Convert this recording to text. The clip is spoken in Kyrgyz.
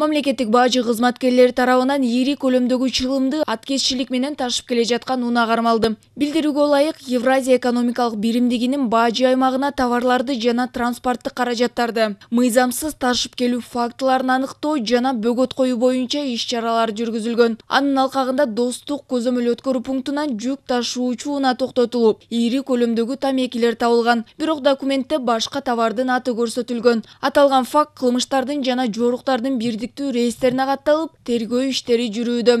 мамлекеттик бажы кызматкерлери тарабынан ири көлөмдөгү чылымды аткезчилик менен ташып келе жаткан унаа кармалды билдирүүгө ылайык евразия экономикалык биримдигинин бажы аймагына товарларды жана транспорттук каражаттарды мыйзамсыз ташып келүү фактыларын аныктоо жана бөгөт коюу боюнча иш чаралар жүргүзүлгөн анын алкагында достук көзөмөл өткөрүү пунктунан жүк ташуучу унаа токтотулуп ири көлөмдөгү тамекилер табылган бирок документте башка товардын аты көрсөтүлгөн аталган факт кылмыштардын жана жоруктардын бирдиги реестерине катталып тергөө иштери жүрүүдө